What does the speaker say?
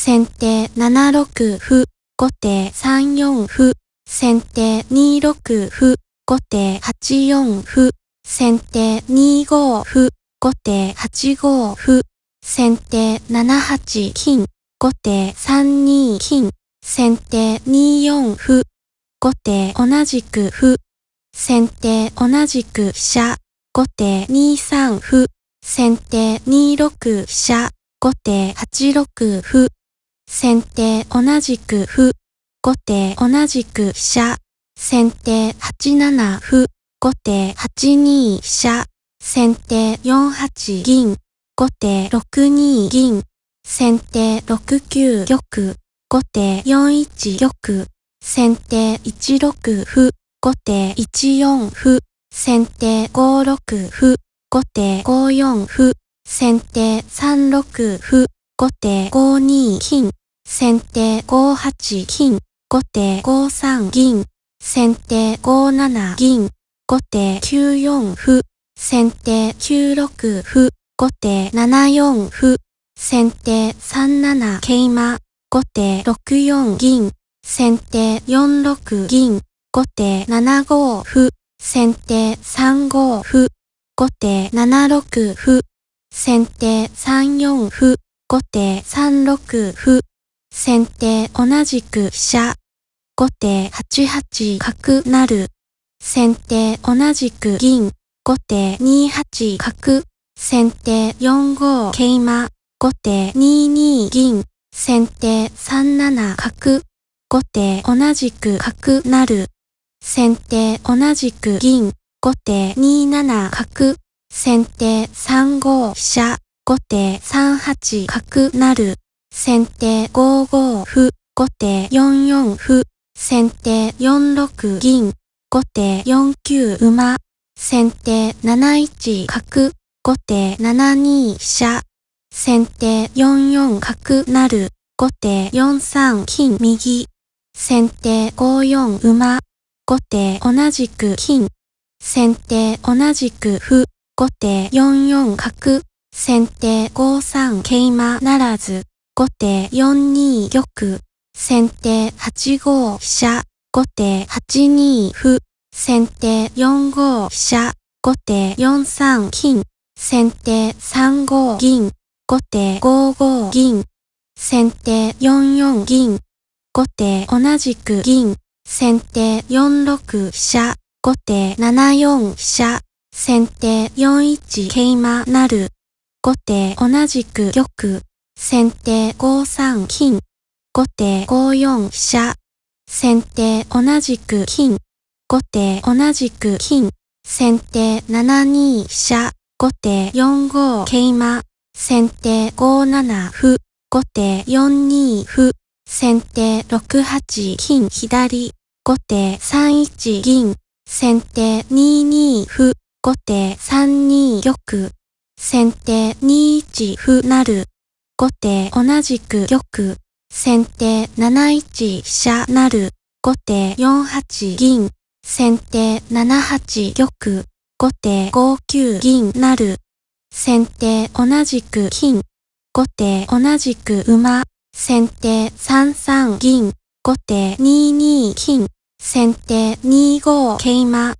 先手7六歩、後手3四歩、先手2六歩、後手8四歩、先手2五歩、後手8五歩、先手7八金、後手3二金、先手2四歩、後手同じく歩、先手同じく飛車、後手2三歩、先手2六飛車、後手8六歩、先手同じく歩。後手同じく飛車。先手8七歩。後手8二飛車。先手4八銀。後手6二銀。先手6九玉。後手4一玉。先手1六歩。後手1四歩。先手5六歩。後手5四歩。先手3六歩。後手5二金。先手5八金、後手5三銀、先手5七銀、後手9四歩、先手9六歩、後手7四歩、先手3七桂馬、後手6四銀、先手4六銀、後手7五歩、先手3五歩、後手7六歩、先手3四歩、後手3六歩、先手同じく飛車。後手8八角なる。先手同じく銀。後手2八角。先手4五桂馬。後手2二銀。先手3七角。後手同じく角なる。先手同じく銀。後手2七角。先手3五飛車。後手3八角なる。先手5五歩、後手4四歩、先手4六銀、後手4九馬、先手7一角、後手7二飛車、先手4四角なる、後手4三金右、先手5四馬、後手同じく金、先手同じく歩、後手4四角、先手5三桂馬ならず、後手4二玉。先手8五飛車。後手8二歩。先手4五飛車。後手4三金。先手3五銀。後手5五銀。先手4四銀。後手同じく銀。先手4六飛車。後手7四飛車。先手4一桂馬なる。後手同じく玉。先手5三金。後手5四飛車。先手同じく金。後手同じく金。先手7二飛車。後手4五桂馬。先手5七歩。後手4二歩。先手6八金左。後手3一銀。先手2二歩。後手3二玉。先手2一歩なる。後手同じく玉、先手7一飛車なる、後手4八銀、先手7八玉、後手5九銀なる、先手同じく金、後手同じく馬、先手3三銀、後手2二金、先手2五桂馬。